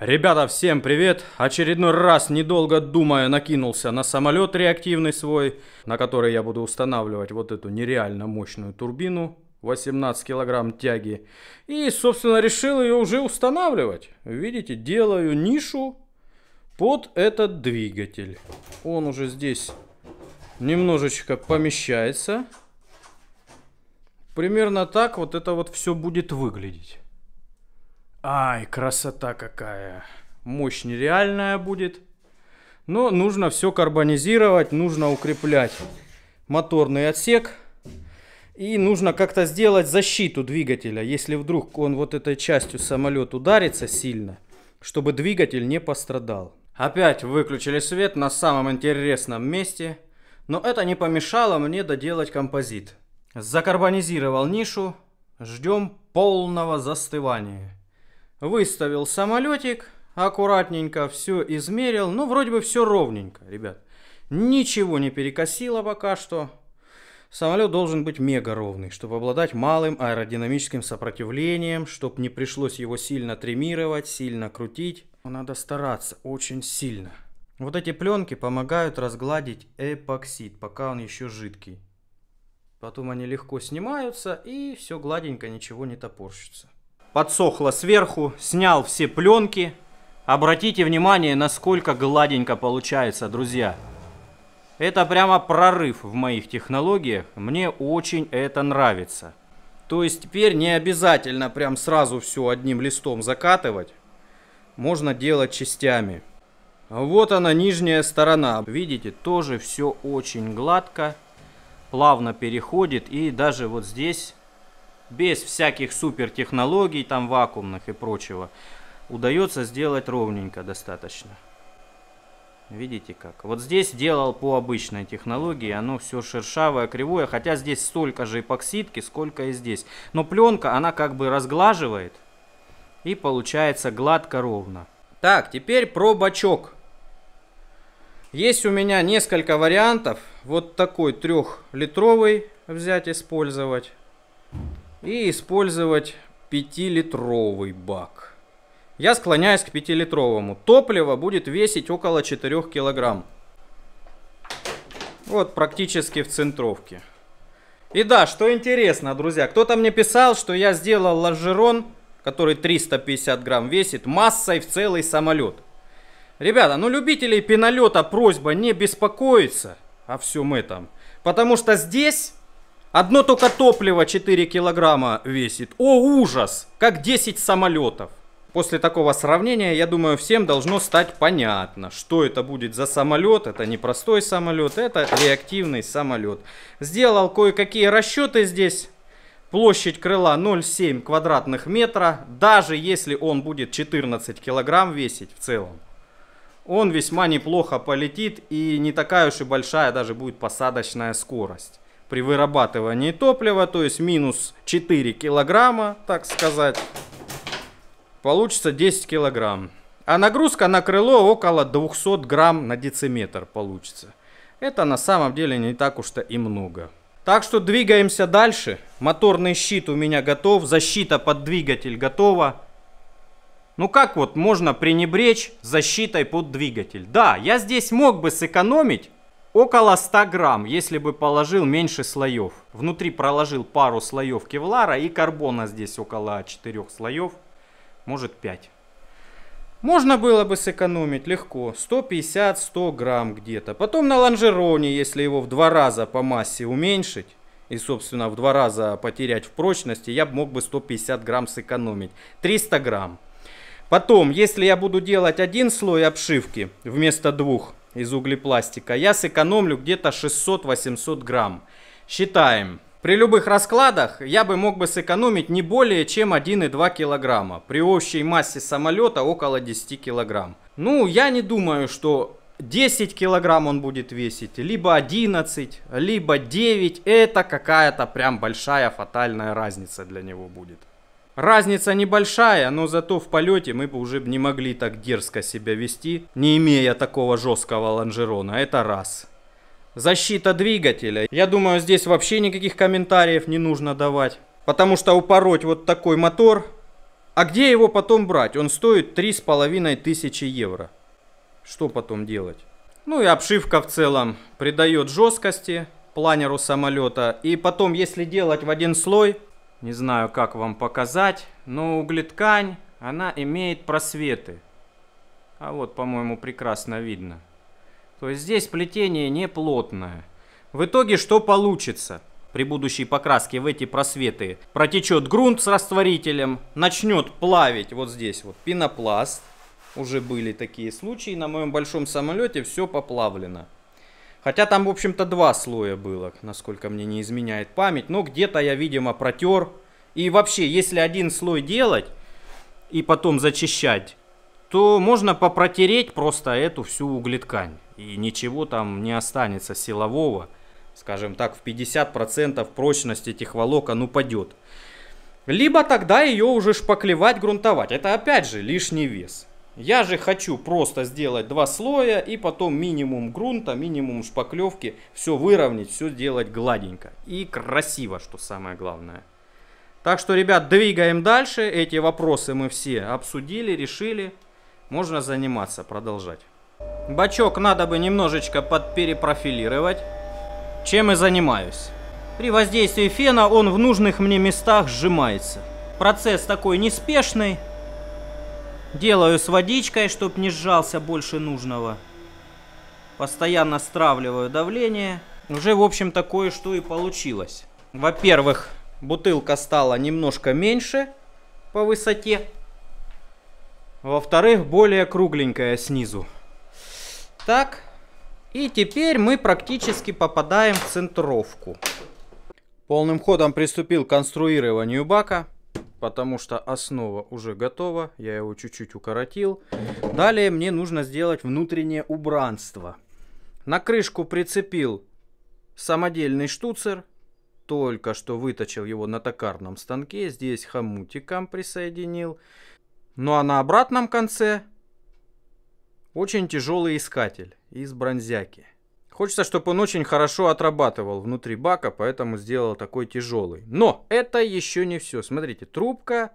Ребята, всем привет! Очередной раз, недолго думая, накинулся на самолет реактивный свой, на который я буду устанавливать вот эту нереально мощную турбину 18 килограмм тяги. И, собственно, решил ее уже устанавливать. Видите, делаю нишу под этот двигатель. Он уже здесь немножечко помещается. Примерно так вот это вот все будет выглядеть. Ай, красота какая. Мощь нереальная будет. Но нужно все карбонизировать, нужно укреплять моторный отсек. И нужно как-то сделать защиту двигателя, если вдруг он вот этой частью самолет ударится сильно, чтобы двигатель не пострадал. Опять выключили свет на самом интересном месте, но это не помешало мне доделать композит. Закарбонизировал нишу, ждем полного застывания. Выставил самолетик, аккуратненько все измерил. Ну, вроде бы все ровненько, ребят. Ничего не перекосило пока что. Самолет должен быть мега ровный, чтобы обладать малым аэродинамическим сопротивлением, чтобы не пришлось его сильно тримировать, сильно крутить. Надо стараться очень сильно. Вот эти пленки помогают разгладить эпоксид, пока он еще жидкий. Потом они легко снимаются и все гладенько, ничего не топорщится. Подсохло сверху, снял все пленки. Обратите внимание, насколько гладенько получается, друзья. Это прямо прорыв в моих технологиях, мне очень это нравится. То есть теперь не обязательно прям сразу все одним листом закатывать, можно делать частями. Вот она нижняя сторона, видите, тоже все очень гладко, плавно переходит и даже вот здесь без всяких супертехнологий, там вакуумных и прочего, удается сделать ровненько достаточно. Видите как? Вот здесь делал по обычной технологии, оно все шершавое, кривое, хотя здесь столько же эпоксидки, сколько и здесь. Но пленка, она как бы разглаживает и получается гладко ровно. Так, теперь про бачок. Есть у меня несколько вариантов. Вот такой трехлитровый взять, использовать и использовать 5-литровый бак. Я склоняюсь к 5-литровому. Топливо будет весить около 4 килограмм. Вот практически в центровке. И да, что интересно, друзья, кто-то мне писал, что я сделал лажерон, который 350 грамм весит, массой в целый самолет. Ребята, ну любителей пенолета просьба не беспокоиться о всем этом. Потому что здесь Одно только топливо 4 килограмма весит. О, ужас! Как 10 самолетов. После такого сравнения, я думаю, всем должно стать понятно, что это будет за самолет. Это не простой самолет, это реактивный самолет. Сделал кое-какие расчеты здесь. Площадь крыла 0,7 квадратных метра. Даже если он будет 14 килограмм весить в целом, он весьма неплохо полетит и не такая уж и большая даже будет посадочная скорость при вырабатывании топлива, то есть минус 4 килограмма, так сказать, получится 10 килограмм. А нагрузка на крыло около 200 грамм на дециметр получится. Это на самом деле не так уж-то и много. Так что двигаемся дальше. Моторный щит у меня готов, защита под двигатель готова. Ну как вот можно пренебречь защитой под двигатель? Да, я здесь мог бы сэкономить Около 100 грамм, если бы положил меньше слоев. Внутри проложил пару слоев кевлара и карбона здесь около 4 слоев, может 5. Можно было бы сэкономить легко, 150-100 грамм где-то. Потом на лонжероне, если его в два раза по массе уменьшить, и, собственно, в два раза потерять в прочности, я мог бы 150 грамм сэкономить. 300 грамм. Потом, если я буду делать один слой обшивки вместо двух, из углепластика, я сэкономлю где-то 600-800 грамм. Считаем. При любых раскладах я бы мог бы сэкономить не более чем 1,2 килограмма. При общей массе самолета около 10 килограмм. Ну, я не думаю, что 10 килограмм он будет весить, либо 11, либо 9. Это какая-то прям большая фатальная разница для него будет. Разница небольшая, но зато в полете мы бы уже не могли так дерзко себя вести, не имея такого жесткого лонжерона. Это раз. Защита двигателя. Я думаю, здесь вообще никаких комментариев не нужно давать. Потому что упороть вот такой мотор... А где его потом брать? Он стоит тысячи евро. Что потом делать? Ну и обшивка в целом придает жесткости планеру самолета. И потом, если делать в один слой, не знаю, как вам показать, но углеткань, она имеет просветы. А вот, по-моему, прекрасно видно. То есть здесь плетение не плотное. В итоге что получится? При будущей покраске в эти просветы протечет грунт с растворителем, начнет плавить вот здесь вот пенопласт. Уже были такие случаи, на моем большом самолете все поплавлено. Хотя там, в общем-то, два слоя было, насколько мне не изменяет память. Но где-то я, видимо, протер. И вообще, если один слой делать и потом зачищать, то можно попротереть просто эту всю углеткань. И ничего там не останется силового. Скажем так, в 50% прочность этих волокон упадет. Либо тогда ее уже шпаклевать, грунтовать. Это опять же лишний вес. Я же хочу просто сделать два слоя и потом минимум грунта, минимум шпаклевки, все выровнять, все сделать гладенько и красиво, что самое главное. Так что, ребят, двигаем дальше. Эти вопросы мы все обсудили, решили. Можно заниматься, продолжать. Бачок надо бы немножечко подперепрофилировать, чем и занимаюсь. При воздействии фена он в нужных мне местах сжимается. Процесс такой неспешный, Делаю с водичкой, чтобы не сжался больше нужного. Постоянно стравливаю давление. Уже, в общем такое, что и получилось. Во-первых, бутылка стала немножко меньше по высоте. Во-вторых, более кругленькая снизу. Так, и теперь мы практически попадаем в центровку. Полным ходом приступил к конструированию бака потому что основа уже готова, я его чуть-чуть укоротил. Далее мне нужно сделать внутреннее убранство. На крышку прицепил самодельный штуцер, только что выточил его на токарном станке, здесь хомутиком присоединил. Ну а на обратном конце очень тяжелый искатель из бронзяки. Хочется, чтобы он очень хорошо отрабатывал внутри бака, поэтому сделал такой тяжелый. Но это еще не все. Смотрите, трубка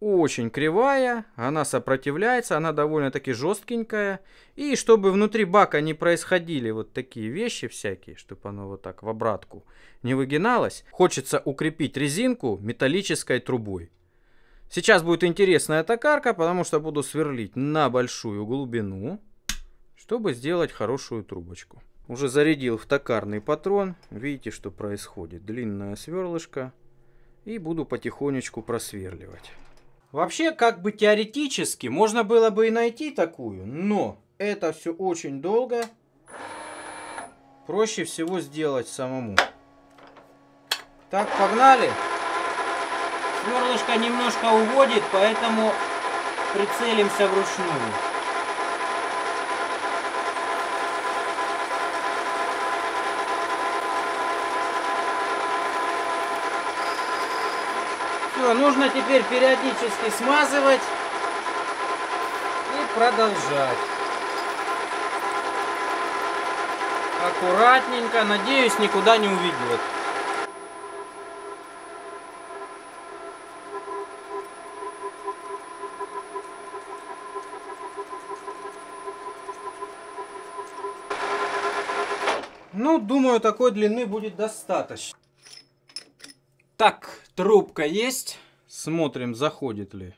очень кривая, она сопротивляется, она довольно-таки жесткенькая. И чтобы внутри бака не происходили вот такие вещи всякие, чтобы оно вот так в обратку не выгиналось, хочется укрепить резинку металлической трубой. Сейчас будет интересная токарка, потому что буду сверлить на большую глубину, чтобы сделать хорошую трубочку. Уже зарядил в токарный патрон. Видите, что происходит. Длинное сверлышко. И буду потихонечку просверливать. Вообще, как бы теоретически, можно было бы и найти такую, но это все очень долго. Проще всего сделать самому. Так, погнали. Сверлышко немножко уводит, поэтому прицелимся вручную. Нужно теперь периодически смазывать и продолжать. Аккуратненько, надеюсь, никуда не уведет. Ну, думаю, такой длины будет достаточно. Так, трубка есть. Смотрим, заходит ли.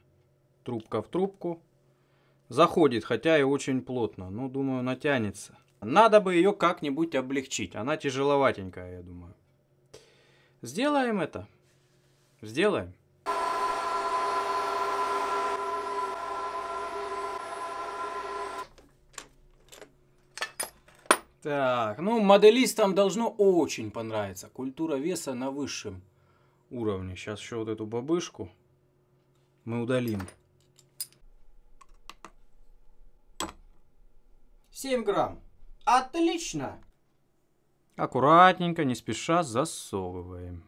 Трубка в трубку. Заходит, хотя и очень плотно. Но ну, думаю, натянется. Надо бы ее как-нибудь облегчить. Она тяжеловатенькая, я думаю. Сделаем это. Сделаем. Так, ну моделистам должно очень понравиться. Культура веса на высшем уровня. Сейчас еще вот эту бабышку мы удалим. 7 грамм. Отлично! Аккуратненько, не спеша засовываем.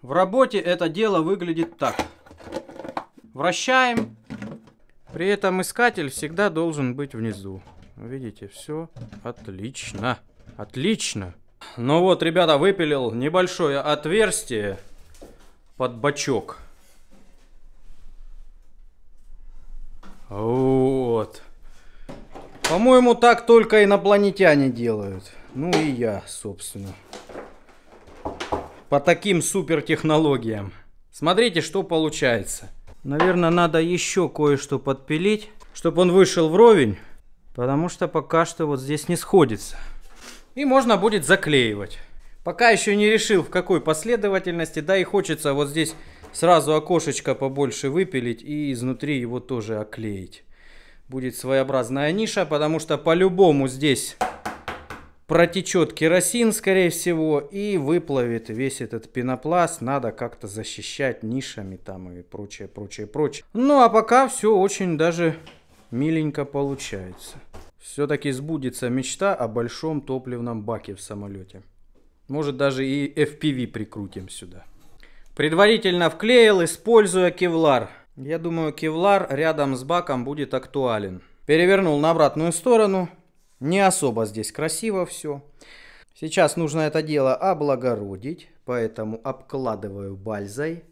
В работе это дело выглядит так. Вращаем. При этом искатель всегда должен быть внизу. Видите, все отлично. Отлично. Ну вот, ребята, выпилил небольшое отверстие под бачок. Вот. По-моему, так только инопланетяне делают. Ну и я, собственно. По таким супертехнологиям. Смотрите, что получается. Наверное, надо еще кое-что подпилить, чтобы он вышел вровень, потому что пока что вот здесь не сходится. И можно будет заклеивать. Пока еще не решил, в какой последовательности, да и хочется вот здесь сразу окошечко побольше выпилить и изнутри его тоже оклеить. Будет своеобразная ниша, потому что по-любому здесь протечет керосин, скорее всего, и выплывет весь этот пенопласт. Надо как-то защищать нишами там и прочее, прочее, прочее. Ну, а пока все очень даже миленько получается. Все-таки сбудется мечта о большом топливном баке в самолете. Может даже и FPV прикрутим сюда. Предварительно вклеил, используя кевлар. Я думаю, кевлар рядом с баком будет актуален. Перевернул на обратную сторону, не особо здесь красиво все. Сейчас нужно это дело облагородить, поэтому обкладываю бальзой,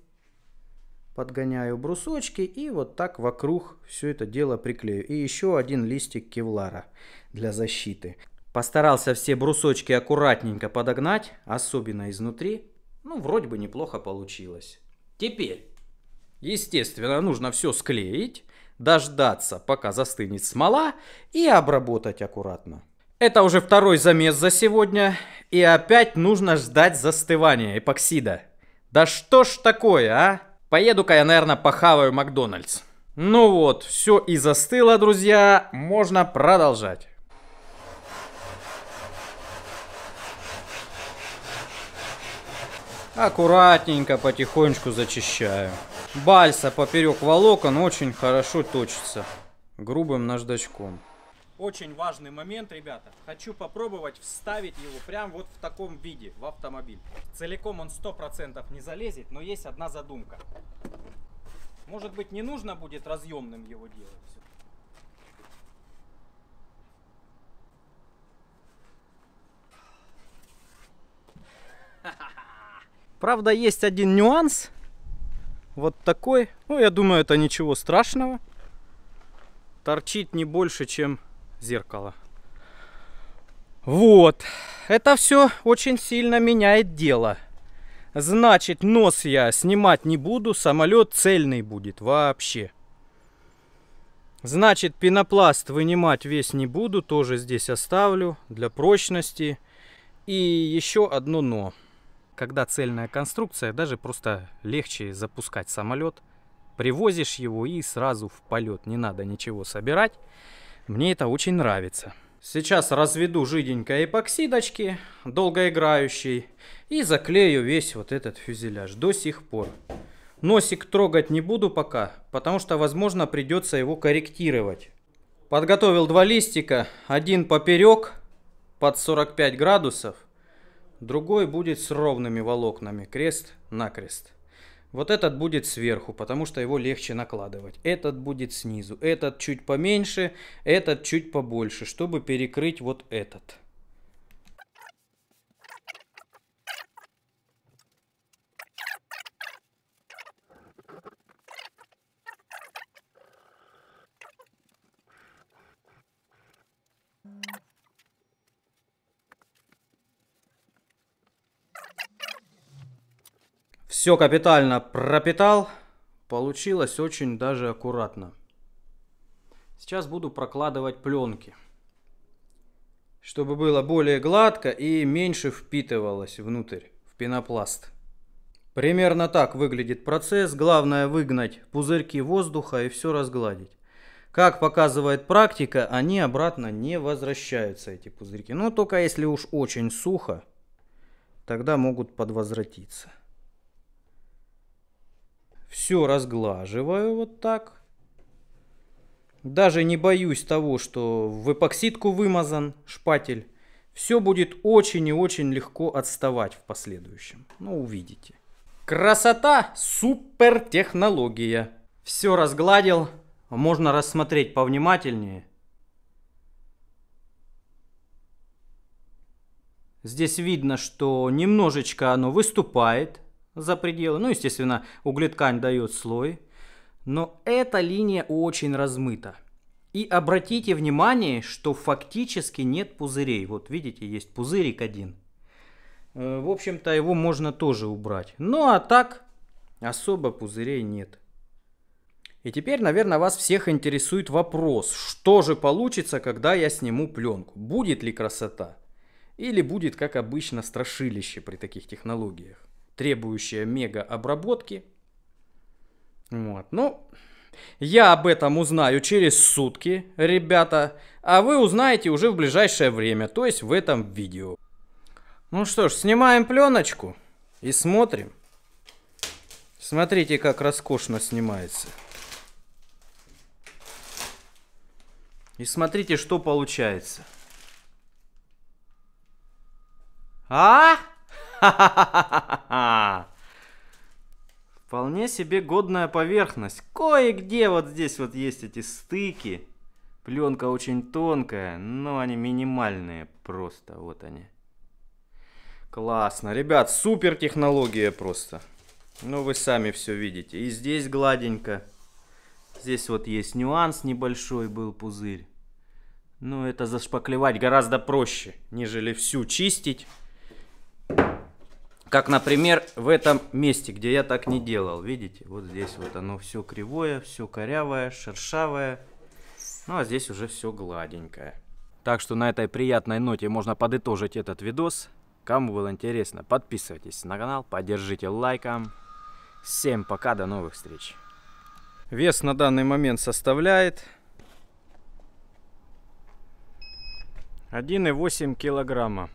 подгоняю брусочки и вот так вокруг все это дело приклею. И еще один листик кевлара для защиты. Постарался все брусочки аккуратненько подогнать, особенно изнутри. Ну, вроде бы неплохо получилось. Теперь, естественно, нужно все склеить дождаться, пока застынет смола, и обработать аккуратно. Это уже второй замес за сегодня, и опять нужно ждать застывания эпоксида. Да что ж такое, а? Поеду-ка я, наверное, похаваю Макдональдс. Ну вот, все и застыло, друзья, можно продолжать. Аккуратненько, потихонечку зачищаю бальса поперек волокон очень хорошо точится грубым наждачком. Очень важный момент, ребята. Хочу попробовать вставить его прям вот в таком виде в автомобиль. Целиком он 100% не залезет, но есть одна задумка. Может быть не нужно будет разъемным его делать. Правда, есть один нюанс, вот такой. Ну, я думаю, это ничего страшного. Торчит не больше, чем зеркало. Вот. Это все очень сильно меняет дело. Значит, нос я снимать не буду, самолет цельный будет вообще. Значит, пенопласт вынимать весь не буду, тоже здесь оставлю для прочности. И еще одно но когда цельная конструкция, даже просто легче запускать самолет. Привозишь его и сразу в полет, не надо ничего собирать. Мне это очень нравится. Сейчас разведу жиденько эпоксидочки, долгоиграющей, и заклею весь вот этот фюзеляж до сих пор. Носик трогать не буду пока, потому что, возможно, придется его корректировать. Подготовил два листика, один поперек под 45 градусов, другой будет с ровными волокнами, крест на крест. Вот этот будет сверху, потому что его легче накладывать. Этот будет снизу, этот чуть поменьше, этот чуть побольше, чтобы перекрыть вот этот. все капитально пропитал. Получилось очень даже аккуратно. Сейчас буду прокладывать пленки, чтобы было более гладко и меньше впитывалось внутрь, в пенопласт. Примерно так выглядит процесс. Главное выгнать пузырьки воздуха и все разгладить. Как показывает практика, они обратно не возвращаются, эти пузырьки. Но только если уж очень сухо, тогда могут подвозвратиться. Все разглаживаю вот так. Даже не боюсь того, что в эпоксидку вымазан шпатель. Все будет очень и очень легко отставать в последующем. Ну, увидите. Красота! Супер технология! Все разгладил. Можно рассмотреть повнимательнее. Здесь видно, что немножечко оно выступает за пределы. Ну, естественно, углеткань дает слой. Но эта линия очень размыта. И обратите внимание, что фактически нет пузырей. Вот видите, есть пузырик один. Э, в общем-то, его можно тоже убрать. Ну, а так, особо пузырей нет. И теперь, наверное, вас всех интересует вопрос, что же получится, когда я сниму пленку? Будет ли красота? Или будет, как обычно, страшилище при таких технологиях? требующая мега обработки. Вот, ну, я об этом узнаю через сутки, ребята, а вы узнаете уже в ближайшее время, то есть в этом видео. Ну что ж, снимаем пленочку и смотрим. Смотрите, как роскошно снимается. И смотрите, что получается. А? Ха-ха-ха-ха! Ха-ха! Вполне себе годная поверхность. Кое-где вот здесь вот есть эти стыки. Пленка очень тонкая, но они минимальные просто. Вот они. Классно. Ребят, супер технология просто. Ну, вы сами все видите. И здесь гладенько. Здесь вот есть нюанс небольшой был, пузырь. Но ну, это зашпаклевать гораздо проще, нежели всю чистить. Как, например, в этом месте, где я так не делал. Видите, вот здесь вот оно все кривое, все корявое, шершавое. Ну, а здесь уже все гладенькое. Так что на этой приятной ноте можно подытожить этот видос. Кому было интересно, подписывайтесь на канал, поддержите лайком. Всем пока, до новых встреч. Вес на данный момент составляет 1,8 килограмма.